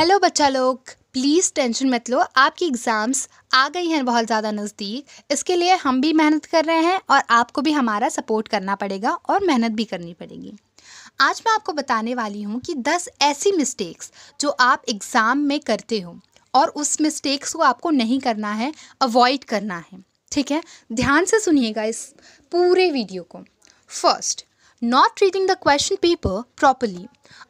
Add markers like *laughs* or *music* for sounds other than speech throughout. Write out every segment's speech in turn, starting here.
hello बच्चा लोग please tension मत लो आपकी एग्ज़ाम्स आ गई हैं बहुत ज़्यादा नज़दीक इसके लिए हम भी मेहनत कर रहे हैं और आपको भी हमारा सपोर्ट करना पड़ेगा और मेहनत भी करनी पड़ेगी आज मैं आपको बताने वाली हूँ कि 10 ऐसी मिस्टेक्स जो आप एग्ज़ाम में करते हो और उस मिस्टेक्स को आपको नहीं करना है अवॉइड करना है ठीक है ध्यान से सुनिएगा इस पूरे वीडियो को first not reading the question paper properly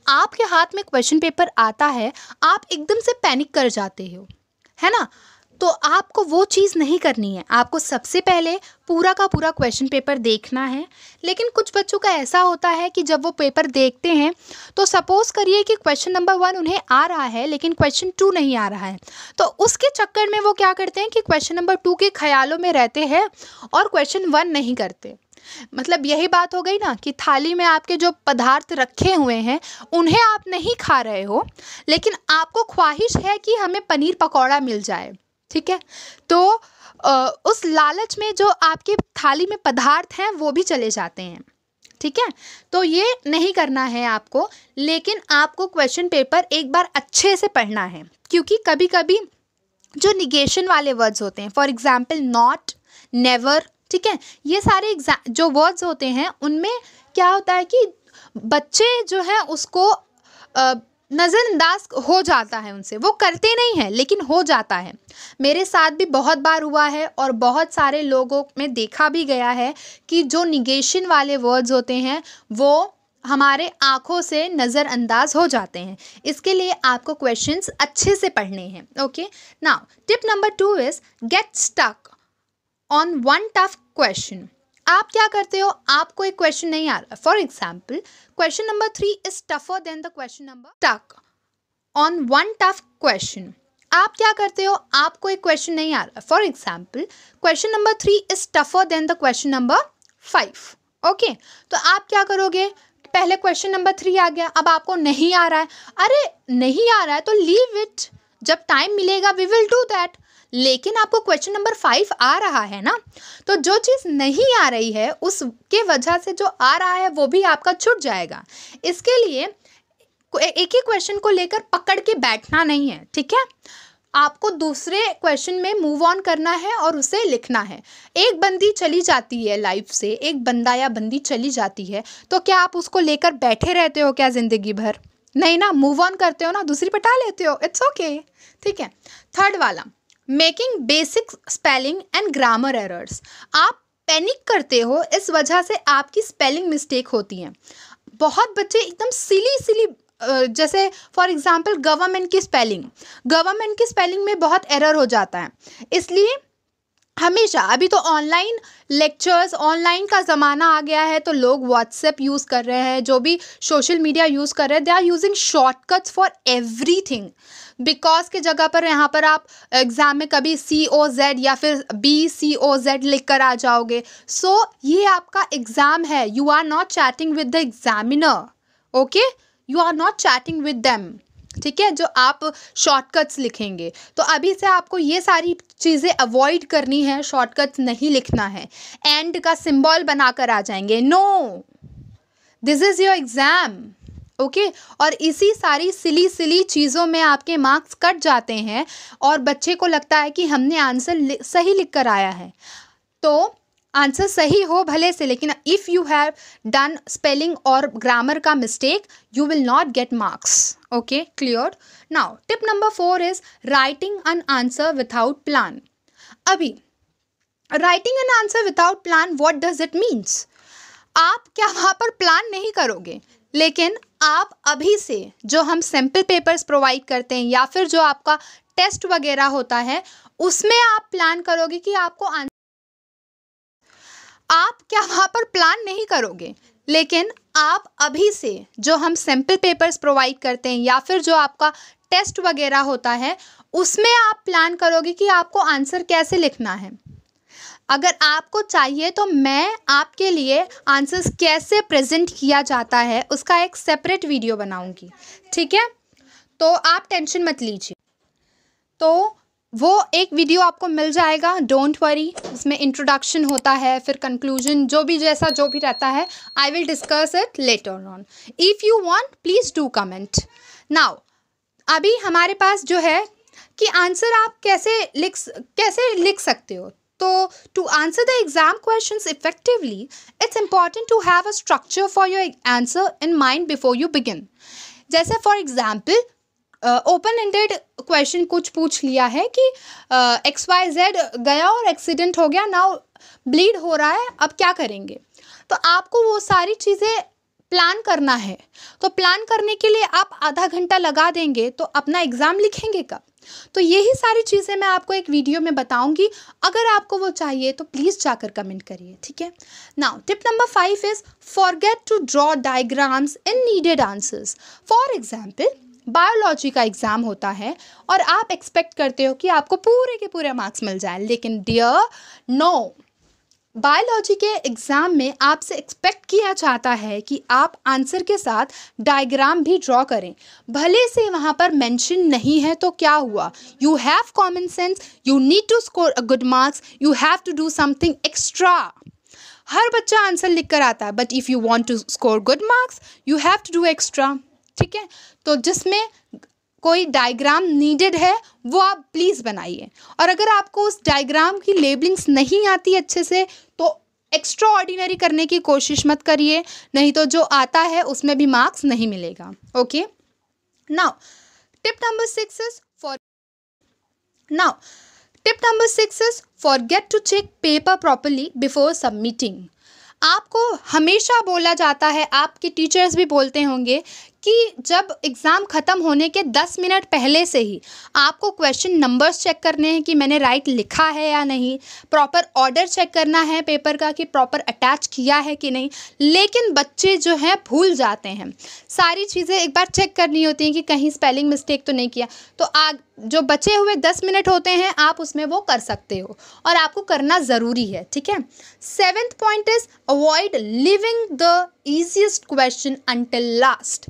आपके हाथ में क्वेश्चन पेपर आता है आप एकदम से पैनिक कर जाते हो है ना तो आपको वो चीज़ नहीं करनी है आपको सबसे पहले पूरा का पूरा क्वेश्चन पेपर देखना है लेकिन कुछ बच्चों का ऐसा होता है कि जब वो पेपर देखते हैं तो सपोज़ करिए कि क्वेश्चन नंबर वन उन्हें आ रहा है लेकिन क्वेश्चन टू नहीं आ रहा है तो उसके चक्कर में वो क्या करते हैं कि क्वेश्चन नंबर टू के ख्यालों में रहते हैं और क्वेश्चन वन नहीं करते मतलब यही बात हो गई ना कि थाली में आपके जो पदार्थ रखे हुए हैं उन्हें आप नहीं खा रहे हो लेकिन आपको ख्वाहिश है कि हमें पनीर पकौड़ा मिल जाए ठीक है तो उस लालच में जो आपके थाली में पदार्थ हैं वो भी चले जाते हैं ठीक है तो ये नहीं करना है आपको लेकिन आपको क्वेश्चन पेपर एक बार अच्छे से पढ़ना है क्योंकि कभी कभी जो निगेशन वाले वर्ड्स होते हैं फॉर एग्ज़ाम्पल नॉट नेवर ठीक है ये सारे एग्जाम जो वर्ड्स होते हैं उनमें क्या होता है कि बच्चे जो है उसको नज़रअंदाज हो जाता है उनसे वो करते नहीं हैं लेकिन हो जाता है मेरे साथ भी बहुत बार हुआ है और बहुत सारे लोगों में देखा भी गया है कि जो निगेशन वाले वर्ड्स होते हैं वो हमारे आँखों से नज़रअंदाज हो जाते हैं इसके लिए आपको क्वेश्चंस अच्छे से पढ़ने हैं okay now tip number two is get stuck on one tough question आप क्या करते हो आपको एक क्वेश्चन नहीं आ रहा for example question number three is tougher than the question number stuck on one tough question आप क्या करते हो आपको एक क्वेश्चन नहीं आ रहा for example question number three is tougher than the question number five okay तो आप क्या करोगे पहले क्वेश्चन नंबर थ्री आ गया अब आपको नहीं आ रहा है अरे नहीं आ रहा है तो लीव इट जब टाइम मिलेगा वी विल डू दैट लेकिन आपको क्वेश्चन नंबर फाइव आ रहा है ना तो जो चीज़ नहीं आ रही है उसके वजह से जो आ रहा है वो भी आपका छूट जाएगा इसके लिए एक ही क्वेश्चन को लेकर पकड़ के बैठना नहीं है ठीक है आपको दूसरे क्वेश्चन में मूव ऑन करना है और उसे लिखना है एक बंदी चली जाती है लाइफ से एक बंदा या बंदी चली जाती है तो क्या आप उसको लेकर बैठे रहते हो क्या ज़िंदगी भर नहीं ना मूव ऑन करते हो ना दूसरी पटा लेते हो इट्स ओके ठीक है थर्ड वाला making basic spelling and grammar errors आप पैनिक करते हो इस वजह से आपकी स्पेलिंग मिस्टेक होती हैं बहुत बच्चे एकदम सिली सिली जैसे फॉर एग्ज़ाम्पल गवर्नमेंट की स्पेलिंग गवर्नमेंट की स्पेलिंग में बहुत एरर हो जाता है इसलिए हमेशा अभी तो ऑनलाइन लेक्चर्स ऑनलाइन का ज़माना आ गया है तो लोग व्हाट्सएप यूज़ कर रहे हैं जो भी सोशल मीडिया यूज़ कर रहे हैं they are using shortcuts for everything because के जगह पर यहाँ पर आप एग्ज़ाम में कभी सी ओ जेड या फिर बी सी ओ जेड लिख कर आ जाओगे सो so, ये आपका एग्ज़ाम है you are not chatting with the examiner okay you are not chatting with them ठीक है जो आप शॉर्टकट्स लिखेंगे तो अभी से आपको ये सारी चीज़ें अवॉइड करनी है शॉर्टकट्स नहीं लिखना है एंड का सिंबल बनाकर आ जाएंगे no this is your exam okay और इसी सारी सिली सिली चीज़ों में आपके मार्क्स कट जाते हैं और बच्चे को लगता है कि हमने आंसर सही लिख कर आया है तो आंसर सही हो भले से लेकिन if you have done spelling और ग्रामर का mistake you will not get marks okay clear now tip number four is writing an answer without plan अभी writing an answer without plan what does it means आप क्या वहाँ पर plan नहीं करोगे लेकिन आप अभी से जो हम सैम्पल पेपर्स प्रोवाइड करते हैं या फिर जो आपका टेस्ट वगैरह होता है उसमें आप प्लान करोगे कि आपको आंसर आप क्या वहाँ पर प्लान नहीं करोगे लेकिन आप अभी से जो हम सैम्पल पेपर्स प्रोवाइड करते हैं या फिर जो आपका टेस्ट वगैरह होता है उसमें आप प्लान करोगे कि आपको आंसर कैसे लिखना है अगर आपको चाहिए तो मैं आपके लिए आंसर्स कैसे प्रेजेंट किया जाता है उसका एक सेपरेट वीडियो बनाऊंगी ठीक है तो आप टेंशन मत लीजिए तो वो एक वीडियो आपको मिल जाएगा डोंट वरी उसमें इंट्रोडक्शन होता है फिर कंक्लूजन जो भी जैसा जो भी रहता है I will discuss it later on if you want please do comment now अभी हमारे पास जो है कि आंसर आप कैसे लिख कैसे लिख सकते हो तो to answer the exam question effectively it's important to have a structure for your answer in mind before you begin जैसे for example open ended question कुछ पूछ लिया है कि एक्स वाई जेड गया और एक्सीडेंट हो गया नाउ ब्लीड हो रहा है अब क्या करेंगे तो आपको वो सारी चीज़ें प्लान करना है तो प्लान करने के लिए आप आधा घंटा लगा देंगे तो अपना एग्ज़ाम लिखेंगे कब तो यही सारी चीज़ें मैं आपको एक वीडियो में बताऊंगी अगर आपको वो चाहिए तो प्लीज़ जाकर कमेंट करिए ठीक है now tip number five is forget to draw diagrams in needed answers for example biology का एग्ज़ाम होता है और आप एक्सपेक्ट करते हो कि आपको पूरे के पूरे मार्क्स मिल जाए लेकिन डियर नो बायोलॉजी के एग्ज़ाम में आपसे एक्सपेक्ट किया जाता है कि आप आंसर के साथ डायग्राम भी ड्रॉ करें भले से वहाँ पर मेंशन नहीं है तो क्या हुआ you have common sense you need to score a good marks you have to do something extra हर बच्चा आंसर लिख कर आता है but if you want to score good marks you have to do extra ठीक है तो जिसमें कोई डायग्राम नीडेड है वो आप प्लीज़ बनाइए और अगर आपको उस डायग्राम की लेबलिंग्स नहीं आती अच्छे से तो एक्स्ट्रा ऑर्डिनरी करने की कोशिश मत करिए नहीं तो जो आता है उसमें भी मार्क्स नहीं मिलेगा okay now tip number six is for now tip number six is forget to check paper properly before submitting आपको हमेशा बोला जाता है आपके टीचर्स भी बोलते होंगे कि जब एग्ज़ाम ख़त्म होने के दस मिनट पहले से ही आपको क्वेश्चन नंबर्स चेक करने हैं कि मैंने राइट लिखा है या नहीं प्रॉपर ऑर्डर चेक करना है पेपर का कि प्रॉपर अटैच किया है कि नहीं लेकिन बच्चे जो हैं भूल जाते हैं सारी चीज़ें एक बार चेक करनी होती हैं कि कहीं स्पेलिंग मिस्टेक तो नहीं किया तो आग जो बचे हुए दस मिनट होते हैं आप उसमें वो कर सकते हो और आपको करना ज़रूरी है ठीक है seventh point is avoid living the easiest question until last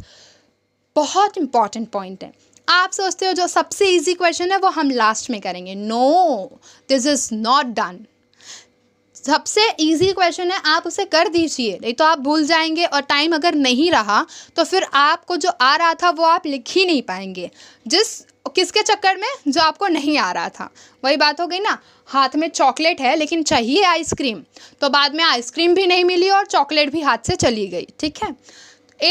बहुत इंपॉर्टेंट पॉइंट है आप सोचते हो जो सबसे इजी क्वेश्चन है वो हम लास्ट में करेंगे no this is not done सबसे इजी क्वेश्चन है आप उसे कर दीजिए नहीं तो आप भूल जाएंगे और टाइम अगर नहीं रहा तो फिर आपको जो आ रहा था वो आप लिख ही नहीं पाएंगे जिस किसके चक्कर में जो आपको नहीं आ रहा था वही बात हो गई ना हाथ में चॉकलेट है लेकिन चाहिए आइसक्रीम तो बाद में आइसक्रीम भी नहीं मिली और चॉकलेट भी हाथ से चली गई ठीक है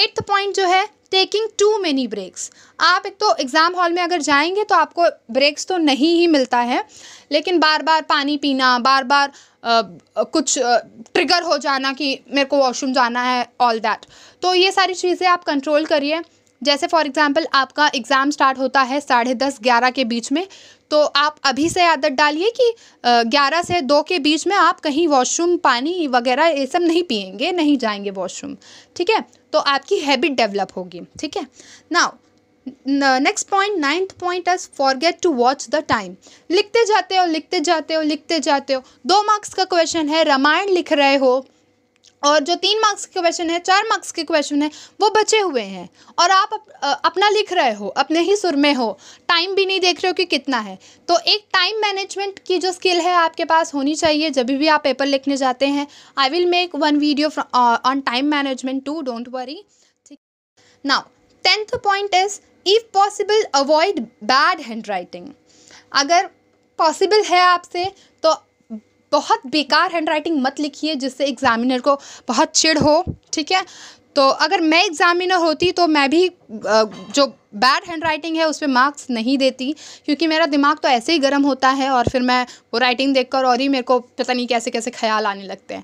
एट्थ पॉइंट जो है टेकिंग टू मेनी ब्रेक्स आप एक तो एग्ज़ाम हॉल में अगर जाएंगे तो आपको ब्रेक्स तो नहीं ही मिलता है लेकिन बार बार पानी पीना बार बार आ, कुछ आ, ट्रिगर हो जाना कि मेरे को वॉशरूम जाना है ऑल दैट तो ये सारी चीज़ें आप कंट्रोल करिए जैसे फॉर एग्ज़ाम्पल आपका एग्ज़ाम स्टार्ट होता है साढ़े दस ग्यारह के बीच में तो आप अभी से आदत डालिए कि ग्यारह से दो के बीच में आप कहीं वॉशरूम पानी वगैरह ये सब नहीं पियेंगे नहीं जाएंगे वॉशरूम ठीक है तो आपकी हैबिट डेवलप होगी ठीक है now next point ninth point for forget to watch the time लिखते जाते हो लिखते जाते हो लिखते जाते हो दो मार्क्स का क्वेश्चन है रामायण लिख रहे हो और जो तीन मार्क्स के क्वेश्चन है चार मार्क्स के क्वेश्चन है वो बचे हुए हैं और आप अप, अपना लिख रहे हो अपने ही सुर में हो टाइम भी नहीं देख रहे हो कि कितना है तो एक टाइम मैनेजमेंट की जो स्किल है आपके पास होनी चाहिए जब भी आप पेपर लिखने जाते हैं I will make one video on time management to don't worry ठीक now tenth point is if possible avoid bad handwriting अगर पॉसिबल है आपसे बहुत बेकार हैंड राइटिंग मत लिखिए जिससे एग्ज़ामिनर को बहुत चिड़ हो ठीक है तो अगर मैं एग्ज़ामिनर होती तो मैं भी जो बैड हैंड राइटिंग है उस पर मार्क्स नहीं देती क्योंकि मेरा दिमाग तो ऐसे ही गर्म होता है और फिर मैं वो राइटिंग देखकर और ही मेरे को पता नहीं कैसे कैसे ख्याल आने लगते हैं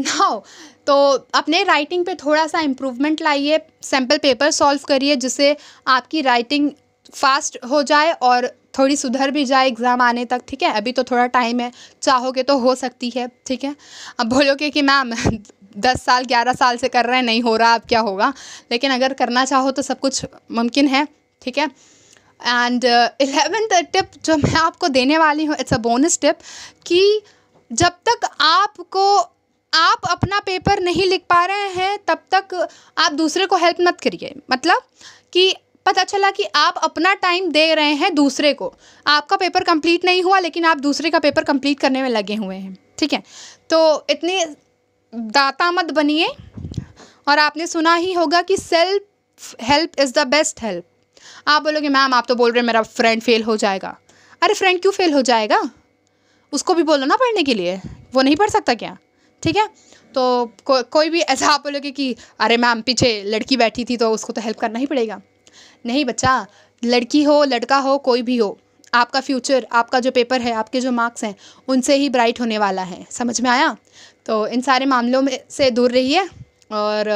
नाउ तो अपने राइटिंग पे थोड़ा सा इम्प्रूवमेंट लाइए सैम्पल पेपर सॉल्व करिए जिससे आपकी राइटिंग फास्ट हो जाए और थोड़ी सुधर भी जाए एग्ज़ाम आने तक ठीक है अभी तो थोड़ा टाइम है चाहोगे तो हो सकती है ठीक है अब बोलोगे कि मैम *laughs* दस साल ग्यारह साल से कर रहे हैं नहीं हो रहा अब क्या होगा लेकिन अगर करना चाहो तो सब कुछ मुमकिन है ठीक है एंड इलेवेंथ टिप जो मैं आपको देने वाली हूँ इट्स अ बोनस टिप कि जब तक आपको आप अपना पेपर नहीं लिख पा रहे हैं तब तक आप दूसरे को हेल्प मत करिए मतलब कि पता चला कि आप अपना टाइम दे रहे हैं दूसरे को आपका पेपर कंप्लीट नहीं हुआ लेकिन आप दूसरे का पेपर कंप्लीट करने में लगे हुए हैं ठीक है तो इतने दाता मत बनिए और आपने सुना ही होगा कि self help is the best help आप बोलोगे मैम आप तो बोल रहे मेरा फ्रेंड फेल हो जाएगा अरे फ्रेंड क्यों फेल हो जाएगा उसको भी बोलो ना पढ़ने के लिए वो नहीं पढ़ सकता क्या ठीक है तो को, कोई भी ऐसा आप बोलोगे कि अरे मैम पीछे लड़की बैठी थी तो उसको तो हेल्प करना ही पड़ेगा नहीं बच्चा लड़की हो लड़का हो कोई भी हो आपका फ्यूचर आपका जो पेपर है आपके जो मार्क्स हैं उनसे ही ब्राइट होने वाला है समझ में आया तो इन सारे मामलों में से दूर रहिए और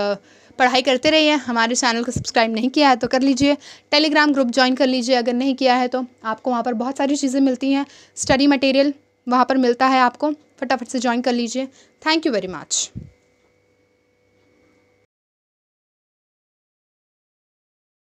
पढ़ाई करते रहिए हमारे चैनल को सब्सक्राइब नहीं किया है तो कर लीजिए टेलीग्राम ग्रुप ज्वाइन कर लीजिए अगर नहीं किया है तो आपको वहाँ पर बहुत सारी चीज़ें मिलती हैं स्टडी मटेरियल वहाँ पर मिलता है आपको फटाफट से ज्वाइन कर लीजिए थैंक यू वेरी मच